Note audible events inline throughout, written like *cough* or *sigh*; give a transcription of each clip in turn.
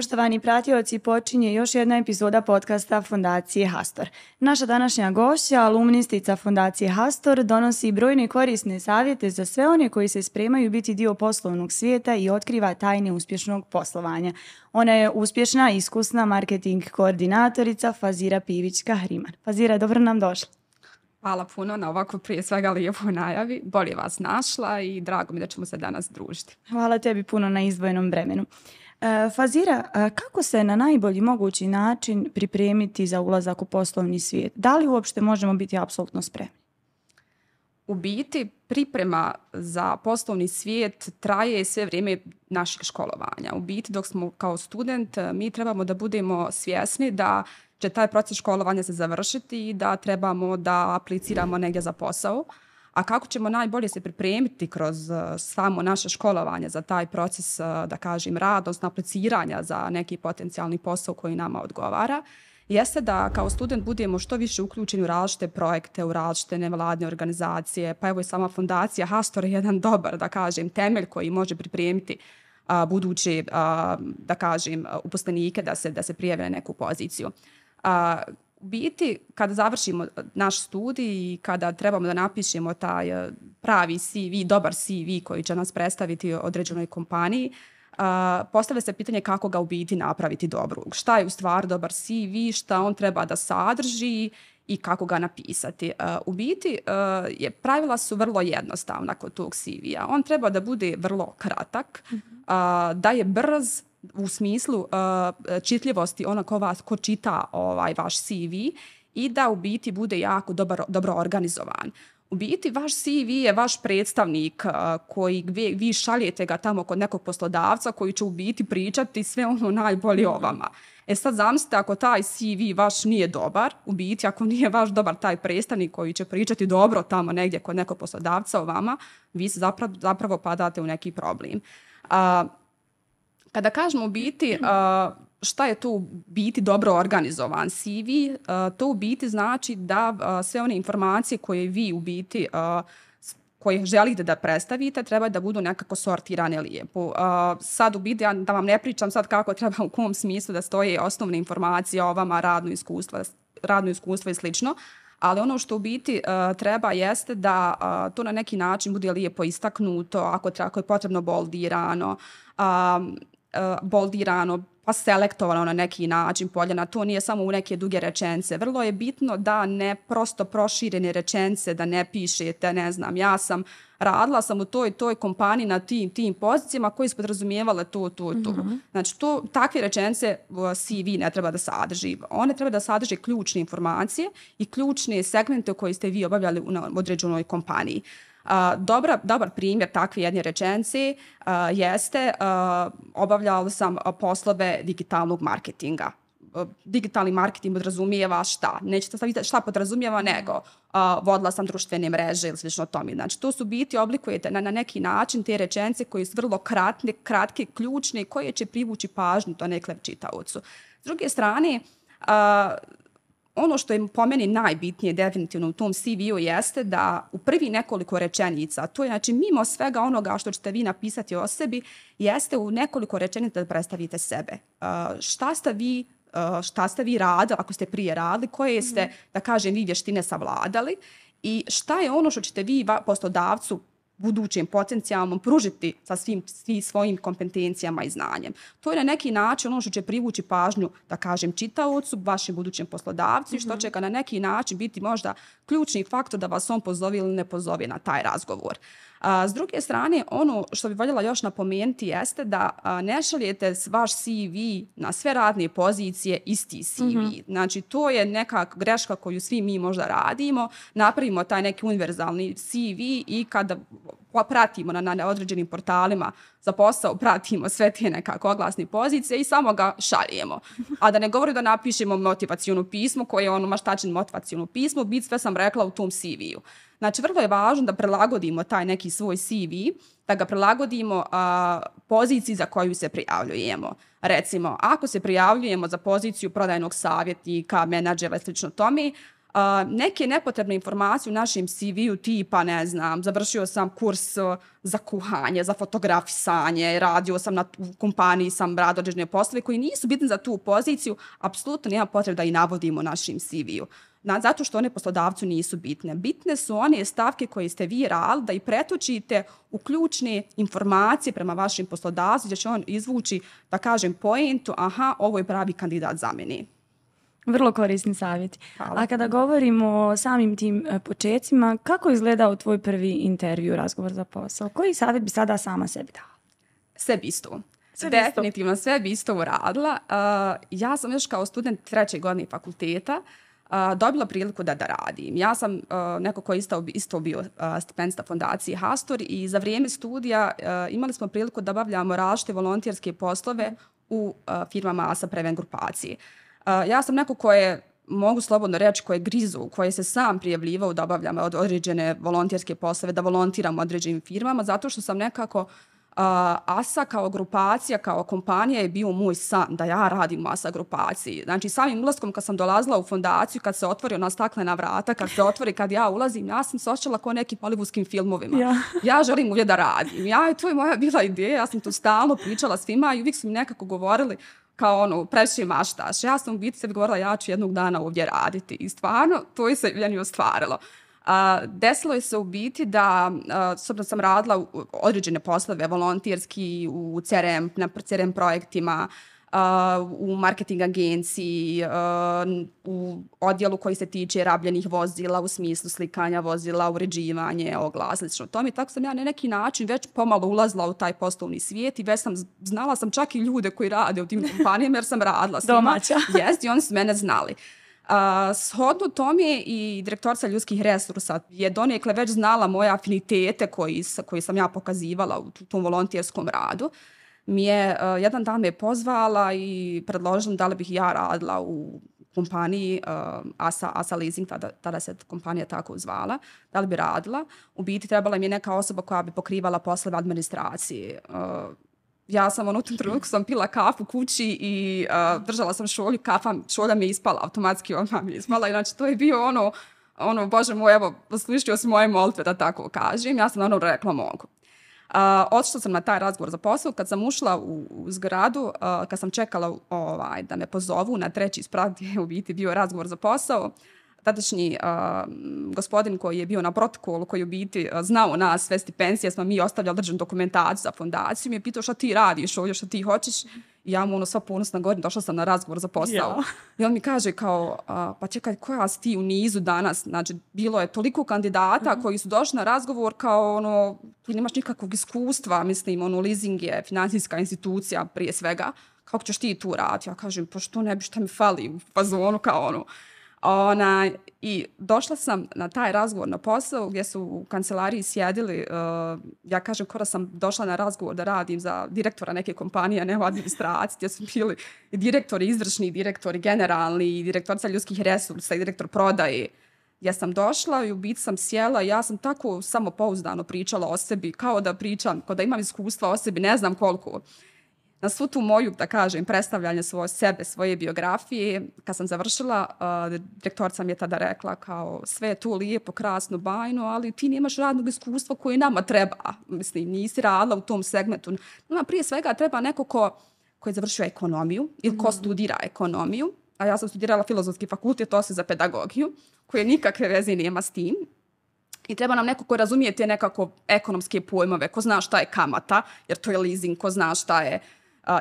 poštovani pratioci, počinje još jedna epizoda podcasta Fundacije Hastor. Naša današnja gošća, alumnistica Fundacije Hastor, donosi brojne korisne savjete za sve one koji se spremaju biti dio poslovnog svijeta i otkriva tajne uspješnog poslovanja. Ona je uspješna, iskusna marketing koordinatorica Fazira Pivić-Kahriman. Fazira, dobro nam došla. Hvala puno na ovako prije svega lijepo najavi. Bolje vas našla i drago mi da ćemo se danas družiti. Hvala tebi puno na izdvojenom vremenu. Uh, E, Fazira, e, kako se na najbolji mogući način pripremiti za ulazak u poslovni svijet? Da li uopšte možemo biti apsolutno spremni? U biti, priprema za poslovni svijet traje sve vrijeme našeg školovanja. U biti, dok smo kao student, e, mi trebamo da budemo svjesni da će taj proces školovanja se završiti i da trebamo da apliciramo negdje za posao. Uh, A kako ćemo najbolje se pripremiti kroz eh, samo naše školovanje za taj proces, eh, da kažem, radost, apliciranja za neki potencijalni posao koji nama odgovara, jeste da kao student budemo što više uključeni u različite projekte, u različite nevladne organizacije, pa evo i sama fundacija Hastor je jedan dobar, da kažem, temelj koji može pripremiti a, eh, budući, a, da kažem, uposlenike da se, da se prijave na neku poziciju. A, biti kada završimo naš studij i kada trebamo da napišemo taj eh, pravi CV, dobar CV koji će nas predstaviti određenoj kompaniji, Uh, postavlja se pitanje kako ga u biti napraviti dobro. Šta je u stvari dobar CV, šta on treba da sadrži i kako ga napisati. Uh, u biti uh, je, pravila su vrlo jednostavna kod tog CV-a. On treba da bude vrlo kratak, uh, da je brz, u smislu uh, čitljivosti ona ko, vas, ko čita ovaj vaš CV i da u biti bude jako dobro, dobro organizovan. U biti vaš CV je vaš predstavnik uh, koji vi šaljete ga tamo kod nekog poslodavca koji će u biti pričati sve ono najbolje o vama. E sad zamislite ako taj CV vaš nije dobar, u biti ako nije vaš dobar taj predstavnik koji će pričati dobro tamo negdje kod nekog poslodavca o vama, vi se zapravo, zapravo padate u neki problem. A, uh, Kada kažemo biti, *clears throat* šta je to biti dobro organizovan CV, to u biti znači da sve one informacije koje vi u biti koje želite da predstavite, treba da budu nekako sortirane lijepo. sad u biti, ja da vam ne pričam sad kako treba u kom smislu da stoje osnovne informacije o vama, radno iskustvo, radno iskustvo i slično, ali ono što u biti treba jeste da to na neki način bude lijepo istaknuto, ako, treba, je potrebno boldirano, E, boldirano, pa selektovano na neki način poljana. To nije samo u neke duge rečence. Vrlo je bitno da ne prosto proširene rečence, da ne pišete, ne znam, ja sam radila sam u toj, toj kompaniji na tim, tim pozicijama koji su podrazumijevale to, to, to. Mm -hmm. Znači, to, takve rečence e, CV ne treba da sadrži. One treba da sadrže ključne informacije i ključne segmente koje ste vi obavljali u određenoj kompaniji. Uh, A, dobra, dobar primjer takve jedne rečenci a, jeste a, obavljala sam poslove digitalnog marketinga. A, digitalni marketing podrazumijeva šta? Nećete staviti šta podrazumijeva mhm. nego a, vodila sam društvene mreže ili slično tome. Znači, to su biti, oblikujete na, na neki način te rečenice koje su vrlo kratne, kratke, ključne koje će privući pažnju do nekle čitavcu. S druge strane, ono što je po meni najbitnije definitivno u tom CV-u jeste da u prvi nekoliko rečenica, to je znači mimo svega onoga što ćete vi napisati o sebi, jeste u nekoliko rečenica da predstavite sebe. Uh, šta ste vi uh, šta ste vi radili, ako ste prije radili, koje ste, mm -hmm. da kažem, vi vještine savladali i šta je ono što ćete vi poslodavcu budućem potencijalnom pružiti sa svim, svi svojim kompetencijama i znanjem. To je na neki način ono što će privući pažnju, da kažem, čitaocu, vašem budućem poslodavcu, mm -hmm. što mhm. će ga na neki način biti možda ključni faktor da vas on pozove ili ne pozove na taj razgovor. Uh, A, s druge strane, ono što bi voljela još napomenuti jeste da a, ne šaljete vaš CV na sve radne pozicije isti CV. Mm -hmm. Znači, to je neka greška koju svi mi možda radimo. Napravimo taj neki univerzalni CV i kada pratimo na, na određenim portalima za posao pratimo sve te nekako oglasne pozicije i samo ga šaljemo. A da ne govorim da napišemo motivacijonu pismo koje je ono maštačin motivacijonu pismo, bit sve sam rekla u tom CV-u. Znači, vrlo je važno da prilagodimo taj neki svoj CV, da ga prilagodimo a, poziciji za koju se prijavljujemo. Recimo, ako se prijavljujemo za poziciju prodajnog savjetnika, menadžera i sl. tome, a, neke nepotrebne informacije u našem CV-u tipa, ne znam, završio sam kurs e, za kuhanje, za fotografisanje, radio sam na kompaniji, sam rad određene poslove koji nisu bitni za tu poziciju, apsolutno nema potrebe da i navodimo našim CV-u. Na, zato što one poslodavcu nisu bitne. Bitne su one stavke koje ste vi rali da i pretočite u ključne informacije prema vašim poslodavcu, da će on izvući, da kažem, pojentu, aha, ovo je pravi kandidat za mene. Vrlo korisni savjet. Hvala. A kada govorimo o samim tim e, početcima, kako je izgledao tvoj prvi intervju, razgovor za posao? Koji savjet bi sada sama sebi dala? Sebi isto. Sve Definitivno, isto. sve bi isto uradila. Uh, ja sam još kao student treće godine fakulteta uh, dobila priliku da da radim. Ja sam uh, neko koji isto, isto bio uh, stipendista fondacije Hastor i za vrijeme studija uh, imali smo priliku da bavljamo različite volontijerske poslove u uh, firmama sa preven grupacije. Uh, ja sam neko koje mogu slobodno reći koje grizu, koje se sam prijavljivao da obavljam od određene volontirske poslove, da volontiram u određenim firmama, zato što sam nekako uh, ASA kao grupacija, kao kompanija je bio moj sam, da ja radim u ASA grupaciji. Znači samim ulazkom kad sam dolazila u fondaciju, kad se otvori ona staklena vrata, kad se otvori, kad ja ulazim, ja sam se očela kao neki polivuskim filmovima. Ja. ja želim uvijek da radim. Ja, to je moja bila ideja, ja sam to stalno pričala svima i uvijek su mi nekako govorili kao ono, previše maštaš. Ja sam u biti sebi govorila, ja ću jednog dana ovdje raditi. I stvarno, to je se meni ostvarilo. A, desilo je se u biti da, sobno sam radila određene poslove, volontirski u CRM, na CRM projektima, u marketing agenciji, u odjelu koji se tiče rabljenih vozila u smislu slikanja vozila, uređivanje, oglasa, slično tome. Tako sam ja na neki način već pomalo ulazila u taj poslovni svijet i već sam znala sam čak i ljude koji rade u tim kompanijama jer sam radila s njima. Domaća. *laughs* Jest, i oni su mene znali. Uh, shodno tome i direktorca ljudskih resursa je donekle već znala moje afinitete koji, koji sam ja pokazivala u tom volontijerskom radu. Uh, mi je, e, jedan dan me je pozvala i predložila da li bih ja radila u kompaniji uh, Asa, Asa Leasing, tada, tada se kompanija tako zvala, da li bi radila. U biti trebala mi je neka osoba koja bi pokrivala poslove administracije. Uh, ja sam on, u tom trenutku sam pila kafu kući i uh, držala sam šolju, kafa, šolja mi je ispala, automatski ona mi je ispala. Znači, to je bio ono, ono, bože moj, evo, slišio si moje molitve, da tako kažem. Ja sam ono rekla mogu. Uh, odšla sam na taj razgovor za posao, kad sam ušla u, zgradu, kad sam čekala ovaj, da me pozovu na treći sprat, gdje je u biti bio razgovor za posao, tadašnji uh, gospodin koji je bio na protokolu, koji u biti uh, znao nas sve stipensije, smo mi ostavljali držanu dokumentaciju za fondaciju, mi je pitao šta ti radiš ovdje, šta ti hoćeš. Mm -hmm ja mu ono sva ponosna govorim, došla sam na razgovor za posao. Yeah. I on mi kaže kao, a, pa čekaj, koja si ti u nizu danas? Znači, bilo je toliko kandidata mm -hmm. koji su došli na razgovor kao ono, tu nemaš nikakvog iskustva, mislim, ono, leasing je financijska institucija prije svega. Kako ćeš ti tu raditi? Ja kažem, pa što ne bi, šta mi fali? Pa zvonu kao ono. Ona, I došla sam na taj razgovor na posao gdje su u kancelariji sjedili. Uh, ja kažem, kora sam došla na razgovor da radim za direktora neke kompanije, ne u administraciji, gdje su bili direktori, izvršni direktori, generalni, i direktorca ljudskih resursa i direktor prodaje. Ja sam došla i u biti sam sjela ja sam tako samopouzdano pričala o sebi, kao da pričam, kao da imam iskustva o sebi, ne znam koliko. Uh, na svu tu moju, da kažem, predstavljanje svoje sebe, svoje biografije, kad sam završila, direktorca mi je tada rekla kao sve je to lijepo, krasno, bajno, ali ti nemaš radnog iskustva koje nama treba. Mislim, nisi radila u tom segmentu. Nama prije svega treba neko ko, ko je završio ekonomiju ili ko mhm. studira ekonomiju, a ja sam studirala filozofski fakultet, to se za pedagogiju, koje nikakve veze nema s tim. I treba nam neko ko razumije te nekako ekonomske pojmove, ko zna šta je kamata, jer to je leasing, ko zna šta je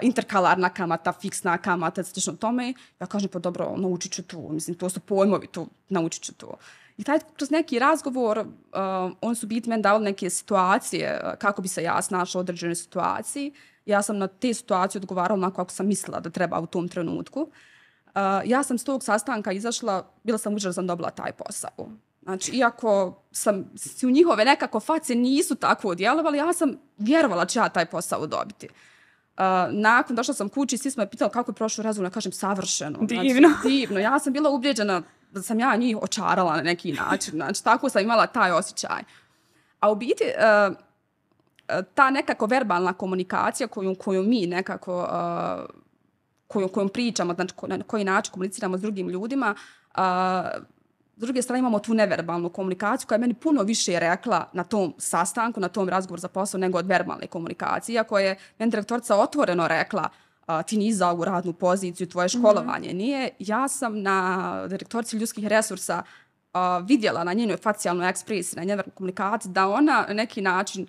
interkalarna kamata, fiksna kamata, sl. tome. Ja kažem, pa dobro, naučit ću tu. Mislim, to su pojmovi to naučit ću tu. I taj, kroz neki razgovor, uh, oni su biti meni dali neke situacije uh, kako bi se ja snašao u određenoj situaciji. Ja sam na te situacije odgovarala onako kako sam mislila da treba u tom trenutku. Uh, ja sam s tog sastanka izašla, bila sam užasno dobila taj posao. Znači, iako sam, u njihove nekako face nisu tako odjelovali, ja sam vjerovala će ja taj posao dobiti nakon došla sam kući, svi smo me pitali kako je prošlo razum, ja kažem savršeno. Znači, divno. Znači, *laughs* divno. Ja sam bila ubjeđena da sam ja njih očarala na neki način. Znači, tako sam imala taj osjećaj. A u biti, uh, ta nekako verbalna komunikacija koju, koju mi nekako uh, koju, kojom pričamo, znači na koji način komuniciramo s drugim ljudima, uh, S druge strane imamo tu neverbalnu komunikaciju koja je meni puno više rekla na tom sastanku, na tom razgovoru za posao nego od verbalne komunikacije. Iako je meni direktorca otvoreno rekla a, ti nisi za ovu radnu poziciju, tvoje mhm. školovanje mm -hmm. nije. Ja sam na direktorci ljudskih resursa a, vidjela na njenoj facijalnoj ekspresiji, na njenoj komunikaciji, da ona na neki način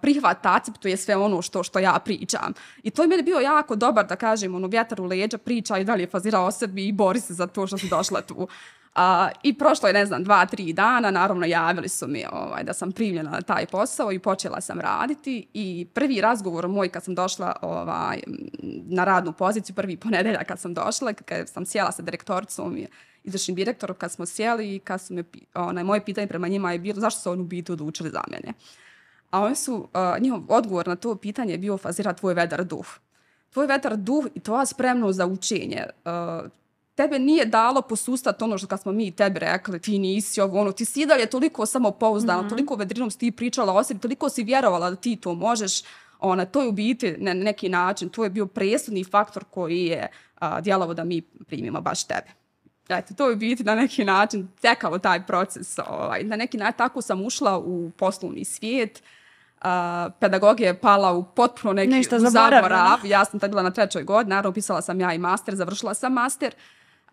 prihvata, akceptuje sve ono što što ja pričam. I to je meni bio jako dobar da kažem, ono, vjetar u leđa priča i dalje fazira o sebi i bori se za to što si došla tu. Uh, A, I prošlo je, ne znam, dva, tri dana, naravno javili su mi ovaj, da sam primljena na taj posao i počela sam raditi. I prvi razgovor moj kad sam došla ovaj, na radnu poziciju, prvi ponedelja kad sam došla, kad sam sjela sa direktoricom i izvršnim direktorom, kad smo sjeli i kad su me, onaj, moje pitanje prema njima je bilo zašto su oni u biti odlučili za mene. A oni su, uh, njihov odgovor na to pitanje je bio fazira tvoj vedar duh. Tvoj vetar duh i tvoja spremnost za učenje, uh, tebe nije dalo posustati ono što kad smo mi tebe rekli, ti nisi ovo, ono, ti si i dalje toliko samopouzdana, mm -hmm. toliko vedrinom si ti pričala o sebi, toliko si vjerovala da ti to možeš, ona, to je u biti na neki način, to je bio presudni faktor koji je a, djelovo da mi primimo baš tebe. Eto, to je u biti na neki način tekao taj proces. Ovaj. Na neki način tako sam ušla u poslovni svijet, Uh, pedagogija je pala u potpuno neki zaborav. Ja sam tad bila na trećoj godini, naravno pisala sam ja i master, završila sam master. Uh,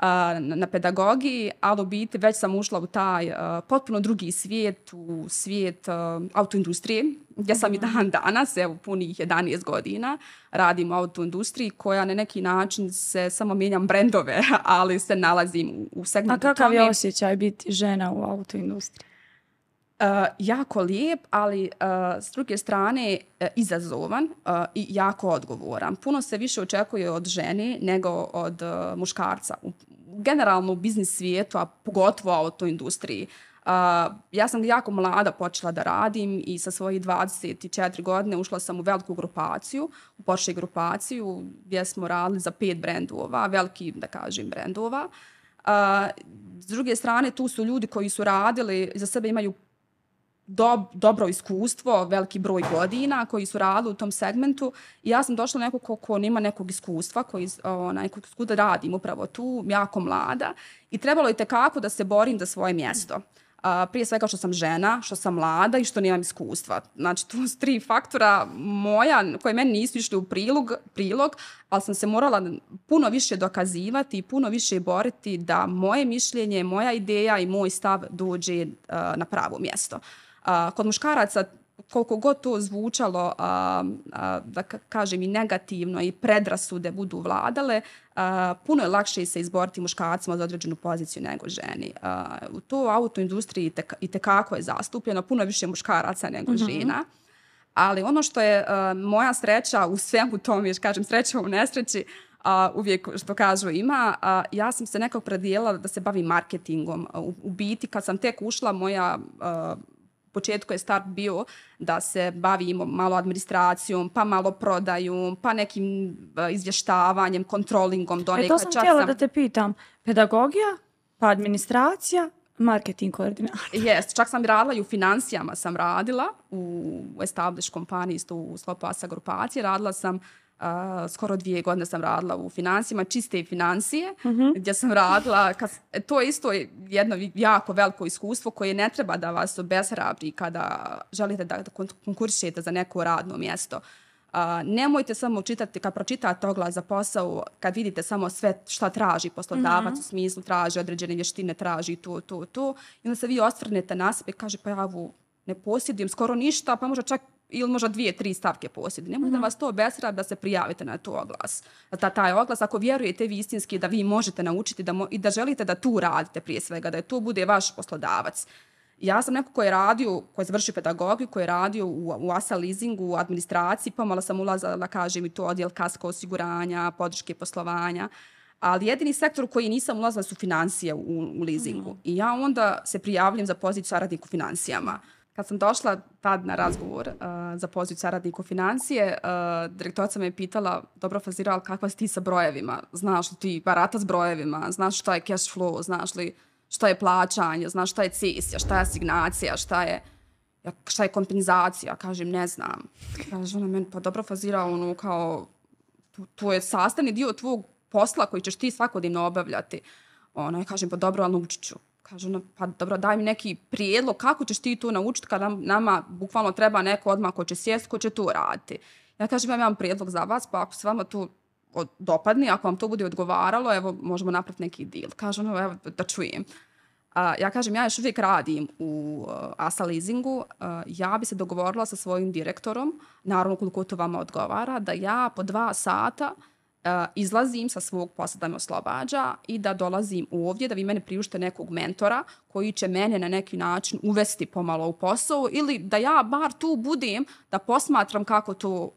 uh, na pedagogiji, ali u biti već sam ušla u taj uh, potpuno drugi svijet, u svijet uh, autoindustrije, Ja sam mm. i dan danas, evo punih 11 godina, radim u autoindustriji koja na neki način se samo mijenjam brendove, *laughs* ali se nalazim u, u segmentu tome. A kakav tome. je osjećaj biti žena u autoindustriji? Uh, jako lijep, ali uh, s druge strane uh, izazovan uh, i jako odgovoran. Puno se više očekuje od žene nego od uh, muškarca u, generalno u biznis svijetu, a pogotovo u industriji. Uh, ja sam jako mlada počela da radim i sa svojih 24 godine ušla sam u veliku grupaciju, u Porsche grupaciju gdje smo radili za pet brendova, veliki da kažem brendova. Uh, s druge strane, tu su ljudi koji su radili, za sebe imaju dob, dobro iskustvo, veliki broj godina koji su radili u tom segmentu. I ja sam došla neko ko, ko nema nekog iskustva, koji, onaj, kod da radim upravo tu, jako mlada. I trebalo je tekako da se borim za svoje mjesto. A, prije svega što sam žena, što sam mlada i što nemam iskustva. Znači, tu su tri faktora moja koje meni nisu išli u prilog, prilog, ali sam se morala puno više dokazivati i puno više boriti da moje mišljenje, moja ideja i moj stav dođe a, na pravo mjesto. Uh, A, kod muškaraca koliko god to zvučalo a, a, da kažem i negativno i predrasude budu vladale, a, puno je lakše se izboriti muškarcima za određenu poziciju nego ženi. A, u to autoindustriji i te kako je zastupljeno puno više muškaraca nego mm -hmm. žena. Ali ono što je a, moja sreća u svemu tom, je kažem sreća u nesreći, a, uvijek što kažu ima, a, ja sam se nekako predijela da se bavim marketingom. U, u biti kad sam tek ušla, moja a, početku je start bio da se bavimo malo administracijom, pa malo prodajom, pa nekim e, izvještavanjem, kontrolingom do neka časa. E to sam htjela da te pitam. Pedagogija, pa administracija, marketing koordinator. Jes, čak sam radila i u financijama sam radila u establish kompaniji, isto u sklopu ASA grupacije. Radila sam a, skoro dvije godine sam radila u financijima, čiste i financije, mm -hmm. gdje sam radila, kas, to je isto jedno jako veliko iskustvo koje ne treba da vas obezhrabri kada želite da, da za neko radno mjesto. Uh, nemojte samo čitati, kad pročitate oglas za posao, kad vidite samo sve šta traži poslodavac, mm -hmm. u smislu traži određene vještine, traži tu, tu, tu. I onda se vi osvrnete na sebe i kaže pa ja ovu ne posjedim skoro ništa, pa možda čak ili možda dvije, tri stavke posjedi. Ne možda mhm. vas to besrabi da se prijavite na to oglas. Ta, taj oglas, ako vjerujete vi istinski da vi možete naučiti da mo i da želite da tu radite prije svega, da je to bude vaš poslodavac. Ja sam neko koji je radio, koji je završio pedagogiju, koji je radio u, u ASA leasingu, u administraciji, pomalo sam ulazala, da kažem, i to odjel kasko osiguranja, podrške poslovanja. Ali jedini sektor koji nisam ulazila su financije u, u leasingu. Mm. I ja onda se prijavljam za poziciju saradnika u financijama. Kad sam došla tad na razgovor uh, za poziv saradnika u financije, uh, direktorica me je pitala, dobro fazira, ali kakva si ti sa brojevima? Znaš li ti barata s brojevima? Znaš šta je cash flow? Znaš li šta je plaćanje? Znaš šta je cisja? Šta je asignacija? Šta je, šta je kompenzacija? Kažem, ne znam. Kaže ona meni, pa dobro fazira, ono kao, tu, to je sastavni dio tvog posla koji ćeš ti svakodnevno obavljati. Ona je kažem, pa dobro, ali naučit ću kažu, ona, pa dobro, daj mi neki prijedlog kako ćeš ti to naučiti kada nama bukvalno treba neko odmah ko će sjest, ko će to raditi. Ja kažem, imam, imam prijedlog za vas, pa ako se vama to dopadni, ako vam to bude odgovaralo, evo, možemo napraviti neki deal. Kažu, ona, evo, da čujem. A, ja kažem, ja još uvijek radim u uh, ASA leasingu, a, eh, ja bi se dogovorila sa svojim direktorom, naravno koliko to vama odgovara, da ja po dva sata uh, izlazim sa svog posla da me oslobađa i da dolazim ovdje da vi mene priušte nekog mentora koji će mene na neki način uvesti pomalo u posao ili da ja bar tu budem da posmatram kako to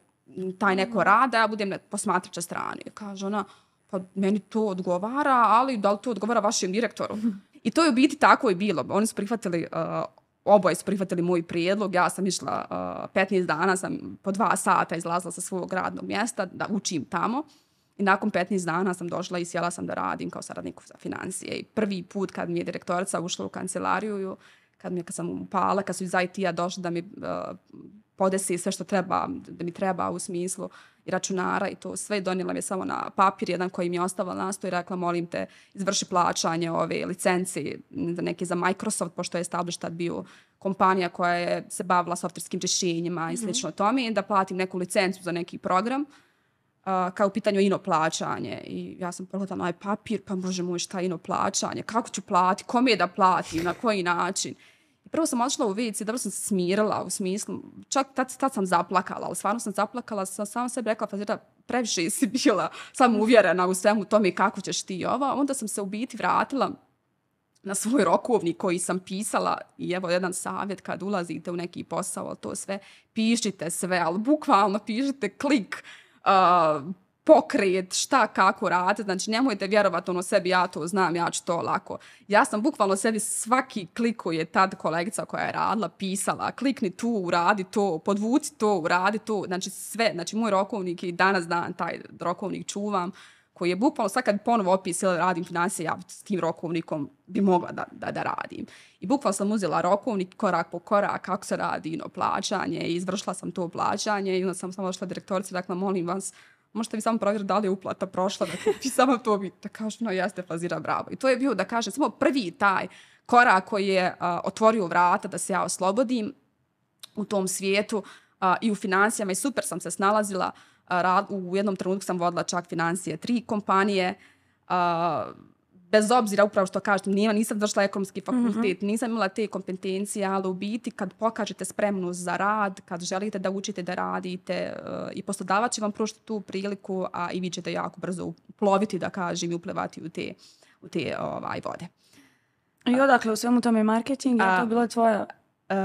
taj neko rada, ja budem posmatrača strane. Kaže ona, pa meni to odgovara, ali da li to odgovara vašem direktoru? I to je u biti tako i bilo. Oni su prihvatili, uh, oboje su prihvatili moj prijedlog. Ja sam išla uh, 15 dana, sam po dva sata izlazila sa svog radnog mjesta da učim tamo. Uh, I nakon 15 dana sam došla i sjela sam da radim kao saradnik za financije. I prvi put kad mi je direktorica ušla u kancelariju, kad, mi, je kad sam upala, kad su iz IT-a došli da mi uh, podesi sve što treba, da mi treba u smislu i računara i to sve donijela mi je samo na papir jedan koji mi je ostavila na i rekla molim te izvrši plaćanje ove licenci za neke za Microsoft pošto je establish tad bio kompanija koja je se bavila softverskim rješenjima i mhm. slično mm -hmm. tome da platim neku licencu za neki program Uh, kao u pitanju ino plaćanje. I ja sam pogledala na papir, pa bože moj, šta ino plaćanje? Kako ću platiti Kom je da plati? Na koji način? I prvo sam otišla u vici, dobro sam se smirila u smislu, čak tad, tad sam zaplakala, al stvarno sam zaplakala, sam sama sebi rekla, pa zira, previše si bila sam uvjerena u svemu tome kako ćeš ti ovo. Onda sam se u biti vratila na svoj rokovnik koji sam pisala i evo jedan savjet kad ulazite u neki posao, to sve, pišite sve, ali bukvalno pišite klik, pokret, šta, kako rade. Znači, nemojte vjerovati ono sebi, ja to znam, ja ću to lako. Ja sam bukvalno sebi svaki klik koji je tad kolegica koja je radila, pisala, klikni tu, uradi to, podvuci to, uradi to. Znači, sve. Znači, moj rokovnik i danas dan taj rokovnik čuvam koji je bukvalno sad kad ponovo opisila ili radim finanse, ja s tim rokovnikom bi mogla da, da, da radim. I bukvalno sam uzela rokovnik korak po korak kako se radi no, plaćanje i izvršila sam to plaćanje i onda sam samo došla direktorica dakle molim vas, možete mi samo provjeriti da li je uplata prošla, da kupi *laughs* samo to bi, da kažu, no jeste, fazira, bravo. I to je bio, da kažem, samo prvi taj korak koji je a, otvorio vrata da se ja oslobodim u tom svijetu a, i u financijama i super sam se snalazila. Rad, U jednom trenutku sam vodila čak financije tri kompanije. A, Bez obzira, upravo što kažem, nisam došla ekonomski fakultet, mm -hmm. nisam imala te kompetencije, ali u biti kad pokažete spremnost za rad, kad želite da učite da radite e, i poslodavac će vam prošli tu priliku, a i vi ćete jako brzo ploviti, da kažem, i uplevati u te, u te ovaj, vode. I odakle u svemu tome marketing, je to bilo tvoja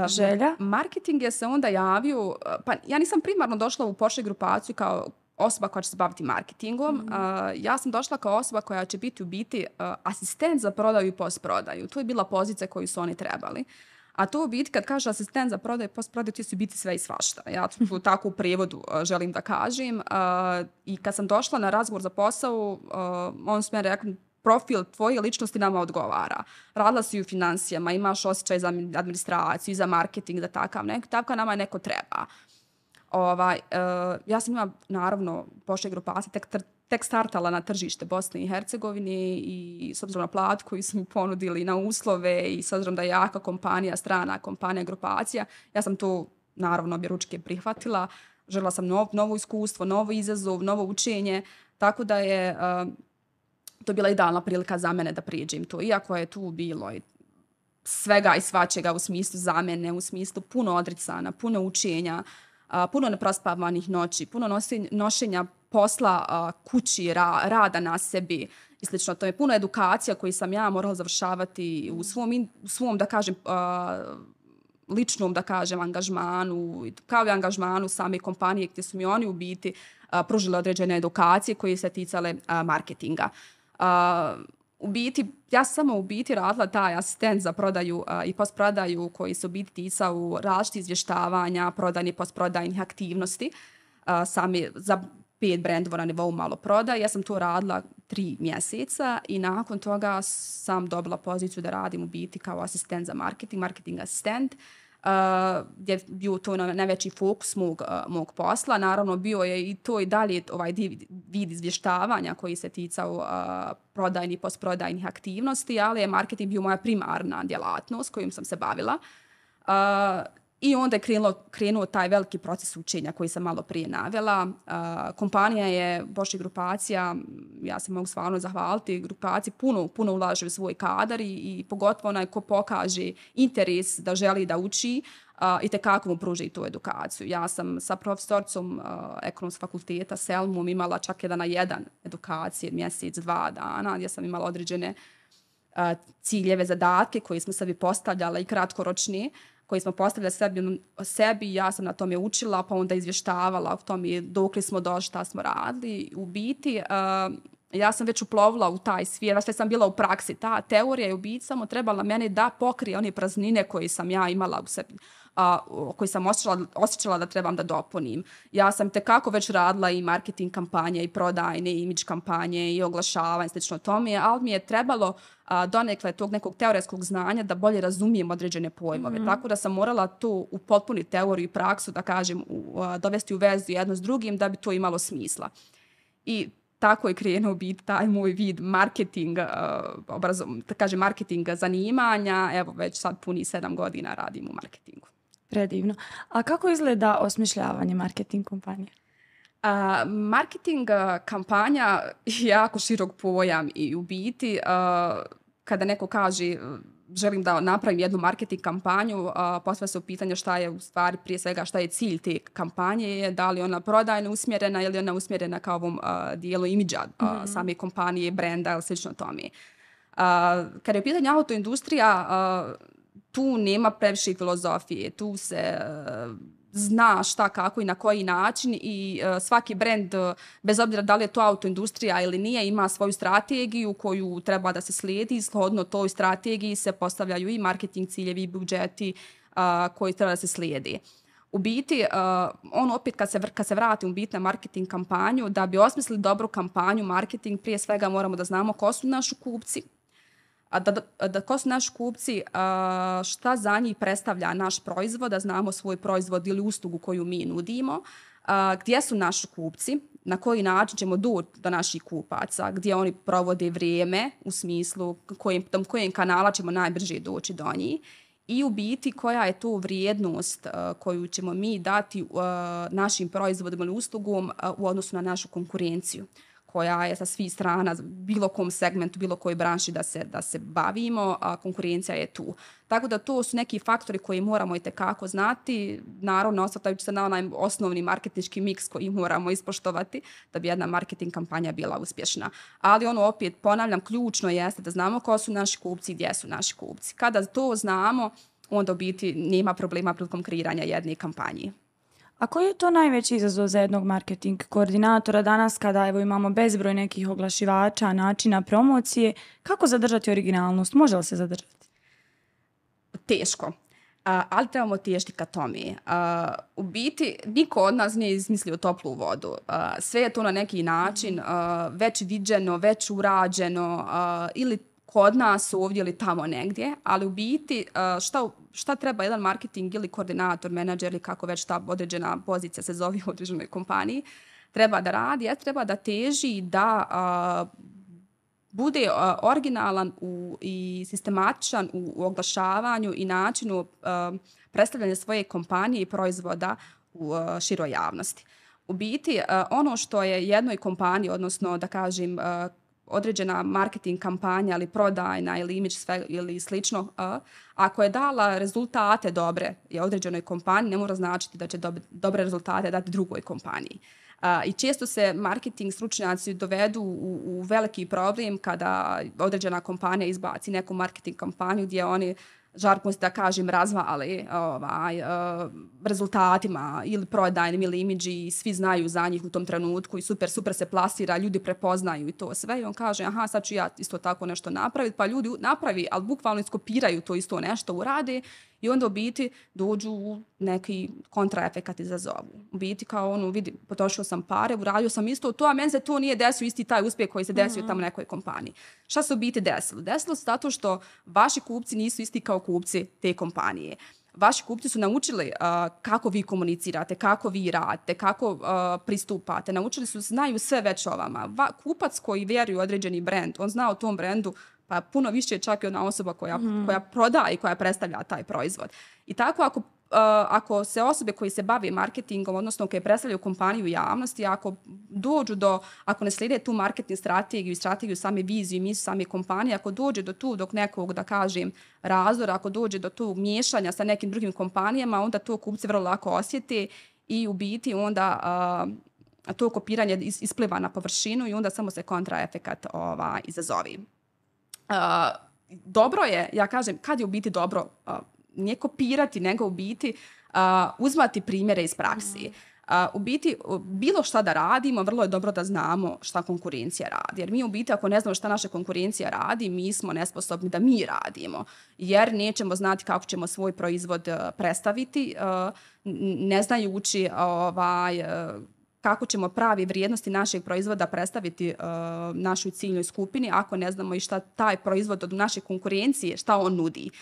želja. Marketing je se onda javio, eh, pa ja nisam primarno došla u pošle grupaciju kao osoba koja će se baviti marketingom. Mm -hmm. uh, ja sam došla kao osoba koja će biti u biti uh, asistent za prodaju i postprodaju. To je bila pozicija koju su oni trebali. A to u biti kad kaže asistent za prodaju i postprodaju, ti su biti sve i svašta. Ja to *laughs* tako u prijevodu uh, želim da kažem. Uh, I kad sam došla na razgovor za posao, uh, on su mi rekao, profil tvoje ličnosti nama odgovara. Radila si u financijama, imaš osjećaj za administraciju, za marketing, za takav neko, takav nama neko treba. Ovaj, uh, ja sam ima, naravno, pošle grupacije, tek, tek startala na tržište Bosne i Hercegovine i s obzirom na plat koji su ponudili na uslove i s obzirom da je jaka kompanija, strana kompanija, grupacija, ja sam to, naravno, obje ručke prihvatila. Žela sam nov, novo iskustvo, novo izazov, novo učenje, tako da je... Uh, to bila idealna prilika za mene da priđem to. Iako je tu bilo i svega i svačega u smislu zamene, u smislu puno odricana, puno učenja, a, puno neprospavanih noći, puno nosi, nošenja posla a, kući, ra, rada na sebi i sl. To je puno edukacija koju sam ja morala završavati u mm. svom, in, u svom da kažem, a, ličnom, da kažem, angažmanu, kao i angažmanu same kompanije gdje su mi oni u biti a, određene edukacije koje se ticale a, marketinga u biti, ja samo u biti radila taj asistent za prodaju a, i postprodaju koji se u biti ticao u različiti izvještavanja, prodani postprodajnih aktivnosti a, sami za pet brendova na nivou malo proda. Ja sam to radila tri mjeseca i nakon toga sam dobila poziciju da radim u biti kao asistent za marketing, marketing asistent. Uh, uh, je bio to na, najveći fokus mog, uh, mog posla. Naravno, bio je i to i dalje ovaj vid izvještavanja koji se ticao uh, prodajnih i postprodajnih aktivnosti, ali je marketing bio moja primarna djelatnost kojim sam se bavila. Uh, I onda je krenuo, krenuo taj veliki proces učenja koji sam malo prije navela. Kompanija je Bošća grupacija, ja se mogu stvarno zahvaliti, grupaciji puno, puno ulaže u svoj kadar i, i pogotovo onaj ko pokaže interes da želi da uči, i tekako mu pruži tu edukaciju. Ja sam sa profesorcom uh, ekonomskog fakulteta Selmom imala čak jedan na jedan edukacije mjesec, dva dana gdje sam imala određene uh, ciljeve, zadatke koje smo sebi postavljala i kratkoročni koji smo postavljali sebi, ono, o sebi, ja sam na tome učila, pa onda izvještavala o tome dok smo došli, šta smo radili. U biti, eh, ja sam već uplovila u taj svijet, znači sam bila u praksi, ta teorija je u ubicamo trebala mene da pokrije one praznine koje sam ja imala u sebi a, koje sam osjećala, osjećala da trebam da dopunim. Ja sam tekako već radila i marketing kampanje, i prodajne, i image kampanje, i oglašavanje, slično tome, ali mi je trebalo uh, donekle tog nekog teoretskog znanja da bolje razumijem određene pojmove. Mm -hmm. Tako da sam morala to u potpuni teoriju i praksu, da kažem, u, uh, dovesti u vezu jedno s drugim da bi to imalo smisla. I tako je krenuo biti taj moj vid marketinga, eh, obrazom, da kaže marketinga zanimanja. Evo već sad puni sedam godina radim u marketingu. Predivno. A kako izgleda osmišljavanje marketing kompanije? Uh, marketing uh, kampanja je jako širok pojam i u biti uh, kada neko kaže uh, želim da napravim jednu marketing kampanju, a, postava se u pitanje šta je u stvari prije svega šta je cilj te kampanje, je da li ona prodajna usmjerena ili ona usmjerena kao ovom a, dijelu imidža mm -hmm. same kompanije, brenda ili slično tome. A, kad je u pitanju autoindustrija, a, tu nema previše filozofije, tu se a, zna šta, kako i na koji način i uh, svaki brend, e, bez obzira da li je to autoindustrija ili nije, ima svoju strategiju koju treba da se slijedi. Shodno toj strategiji se postavljaju i marketing ciljevi i budžeti uh, koji treba da se slijedi. U biti, uh, on opet kad se, kad se vrati u bit marketing kampanju, da bi osmislili dobru kampanju, marketing, prije svega moramo da znamo ko su naši kupci, A da, da, da ko su naši kupci, a, šta za njih predstavlja naš proizvod, da znamo svoj proizvod ili uslugu koju mi nudimo, a, gdje su naši kupci, na koji način ćemo doći do naših kupaca, gdje oni provode vrijeme u smislu kojim, tom kojim kanala ćemo najbrže doći do njih i u biti koja je to vrijednost a, koju ćemo mi dati a, našim proizvodom ili uslugom a, u odnosu na našu konkurenciju koja je sa svih strana bilo kom segmentu, bilo kojoj branši da se, da se bavimo, a konkurencija je tu. Tako da to su neki faktori koji moramo i tekako znati, naravno ostavajući se na onaj osnovni marketički miks koji moramo ispoštovati da bi jedna marketing kampanja bila uspješna. Ali ono opet ponavljam, ključno jeste da znamo ko su naši kupci i gdje su naši kupci. Kada to znamo, onda u biti nema problema prilikom kreiranja jedne kampanje. A koji je to najveći izazov za jednog marketing koordinatora danas kada evo imamo bezbroj nekih oglašivača, načina promocije, kako zadržati originalnost? Može li se zadržati? Teško. A, ali trebamo tiješti ka tome. Uh, u biti, niko od nas nije izmislio toplu vodu. Uh, sve je to na neki način uh, već viđeno, već urađeno uh, ili kod nas ovdje ili tamo negdje, ali u biti eh, šta, šta treba jedan marketing ili koordinator, menadžer ili kako već ta određena pozicija se zove u određenoj kompaniji, treba da radi, je treba da teži da a, eh, bude a, eh, originalan u, i sistematičan u, u oglašavanju i načinu a, predstavljanja svoje kompanije i proizvoda u a, široj javnosti. U biti, a, ono što je jednoj kompaniji, odnosno da kažem određena marketing kampanja ali prodajna ili imidž sve ili slično, a, ako je dala rezultate dobre je određenoj kompaniji, ne mora značiti da će dob dobre rezultate dati drugoj kompaniji. A, I često se marketing stručnjaci dovedu u, u veliki problem kada određena kompanija izbaci neku marketing kampanju gdje oni žarkom da kažem, razvali ovaj, eh, rezultatima ili prodajnim ili imidži i svi znaju za njih u tom trenutku i super, super se plasira, ljudi prepoznaju i to sve. I on kaže, aha, sad ću ja isto tako nešto napraviti. Pa ljudi napravi, ali bukvalno iskopiraju to isto nešto, urade i onda u biti dođu u neki kontraefekat i zazovu. U biti kao ono, vidi, potošio sam pare, uradio sam isto to, a meni se to nije desio isti taj uspjeh koji se desio mm -hmm. tamo mhm. nekoj kompaniji. Šta se u biti desilo? Desilo se zato što vaši kupci nisu isti kao kupci te kompanije. Vaši kupci su naučili uh, kako vi komunicirate, kako vi radite, kako uh, pristupate. Naučili su, znaju sve već o vama. Va, kupac koji vjeruje u određeni brend, on zna o tom brendu pa puno više čak i ona osoba koja, mm. koja prodaje i koja predstavlja taj proizvod. I tako ako uh, ako se osobe koji se bave marketingom, odnosno koje predstavljaju kompaniju javnosti, ako dođu do, ako ne slijede tu marketing strategiju i strategiju same viziju i misu same kompanije, ako dođe do tu dok nekog, da kažem, razora, ako dođe do tog miješanja sa nekim drugim kompanijama, onda to kupci vrlo lako osjeti i u biti onda uh, to kopiranje is, ispliva na površinu i onda samo se kontraefekat ova, izazovi. Uh, eh, dobro je, ja kažem, kad je u biti dobro uh, nije kopirati, nego u biti uh, uzmati primjere iz praksi. Mm. Uh, u biti, bilo šta da radimo, vrlo je dobro da znamo šta konkurencija radi. Jer mi u biti, ako ne znamo šta naša konkurencija radi, mi smo nesposobni da mi radimo. Jer nećemo znati kako ćemo svoj proizvod e, predstaviti, e, ne znajući ovaj, e, kako ćemo pravi vrijednosti našeg proizvoda predstaviti našoj ciljnoj skupini, ako ne znamo i šta taj proizvod od naše konkurencije, šta on nudi. Uh,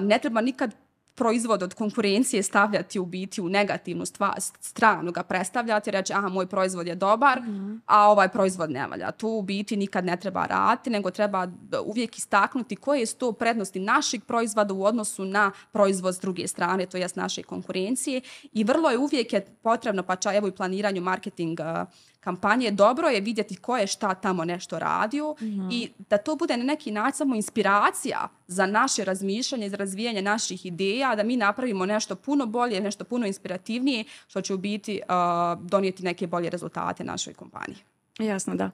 ne treba nikad proizvod od konkurencije stavljati u biti u negativnu stva, stranu ga predstavljati, reći aha moj proizvod je dobar, mm -hmm. a ovaj proizvod ne valja. Tu u biti nikad ne treba raditi, nego treba uvijek istaknuti koje su to prednosti naših proizvoda u odnosu na proizvod s druge strane, to je jest naše konkurencije. I vrlo je uvijek je potrebno, pa čajevo i planiranju marketinga, uh, kampanje, dobro je vidjeti ko je šta tamo nešto radio mm -hmm. i da to bude na neki način samo inspiracija za naše razmišljanje, za razvijanje naših ideja, da mi napravimo nešto puno bolje, nešto puno inspirativnije, što će u biti uh, donijeti neke bolje rezultate našoj kompaniji. Jasno, da.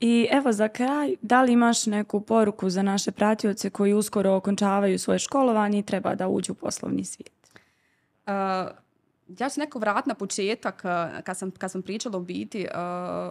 I evo za kraj, da li imaš neku poruku za naše pratioce koji uskoro okončavaju svoje školovanje i treba da uđu u poslovni svijet? Uh, ja ću neko vrat na početak eh, kad sam, kad sam pričala u biti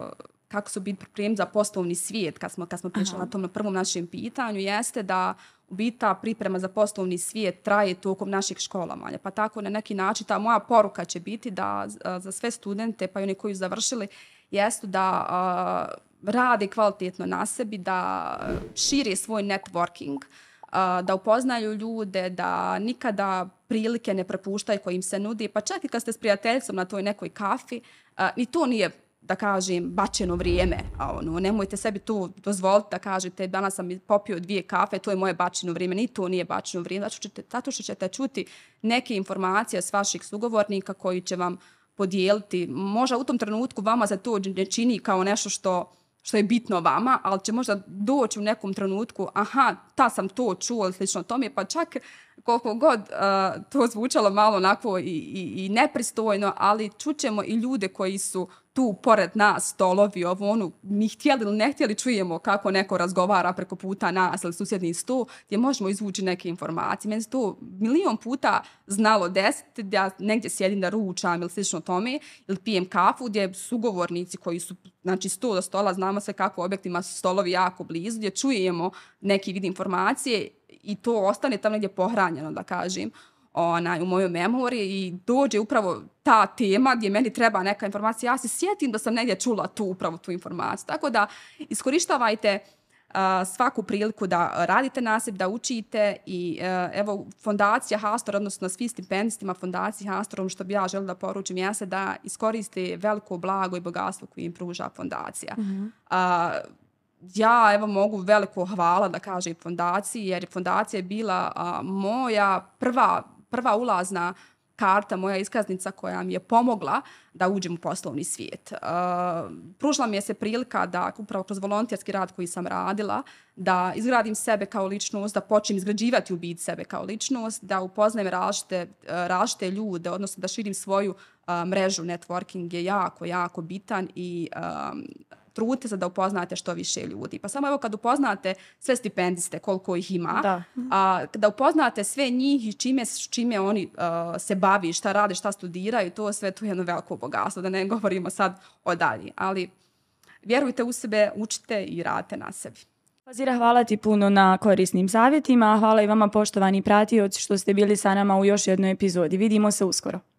uh, kako su biti priprem za poslovni svijet kad smo, kad smo pričali Aha. na tom na prvom našem pitanju jeste da biti ta priprema za poslovni svijet traje tokom naših školovanja. Pa tako na neki način ta moja poruka će biti da eh, za sve studente pa i oni koji su završili jeste da a, rade kvalitetno na sebi, da širi svoj networking. A, a, da upoznaju ljude, da nikada prilike ne propuštaju kojim se nudi. Pa čak i kad ste s prijateljicom na toj nekoj kafi, a, ni to nije da kažem, bačeno vrijeme. A ono, nemojte sebi tu dozvoliti da kažete, danas sam popio dvije kafe, to je moje bačeno vrijeme. Ni to nije bačeno vrijeme. Zato što ćete, zato što ćete čuti neke informacije s vaših sugovornika koji će vam podijeliti. Možda u tom trenutku vama za to ne čini kao nešto što uh, što je bitno vama, ali će možda doći u nekom trenutku, aha, ta sam to čuo, slično tome, pa čak uh, koliko god uh, to zvučalo malo onako i, i, i nepristojno, ali čućemo i ljude koji su tu pored nas, stolovi, ovo ono, mi htjeli ili ne htjeli čujemo kako neko razgovara preko puta nas ili susjedni sto, gdje možemo izvući neke informacije. Meni se to milion puta znalo desiti da negdje sjedim da ručam ili slično tome, ili pijem kafu gdje su govornici koji su znači sto do stola, znamo se kako objektima su stolovi jako blizu, gdje čujemo neki vid informacije i to ostane tamo negdje pohranjeno, da kažem, onaj, u mojoj memoriji i dođe upravo ta tema gdje meni treba neka informacija. Ja se sjetim da sam negdje čula tu upravo tu informaciju. Tako da iskoristavajte svaku priliku da radite nasib, da učite i e, evo fondacija Hastor, odnosno svi stipendistima fondacije Hastorom, ono što bi ja želila da poručim, jeste da iskoriste veliko blago i bogatstvo koje im pruža fondacija. Mm -hmm. A, ja evo mogu veliko hvala da kaže fondaciji jer fondacija je bila a, moja prva, prva ulazna karta, moja iskaznica koja mi je pomogla da uđem u poslovni svijet. A, pružila mi je se prilika da upravo kroz volontijski rad koji sam radila da izgradim sebe kao ličnost, da počnem izgrađivati u bit sebe kao ličnost, da upoznajem različite, različite ljude, odnosno da širim svoju a, mrežu. Networking je jako, jako bitan i a, trudite se da upoznate što više ljudi. Pa samo evo kad upoznate sve stipendiste, koliko ih ima, da. A, da upoznate sve njih i čime, čime oni a, uh, se bavi, šta rade, šta studiraju, to sve tu je jedno veliko bogatstvo, da ne govorimo sad o dalji. Ali vjerujte u sebe, učite i radite na sebi. Pazira, hvala ti puno na korisnim savjetima, hvala i vama poštovani pratioci što ste bili sa nama u još jednoj epizodi. Vidimo se uskoro.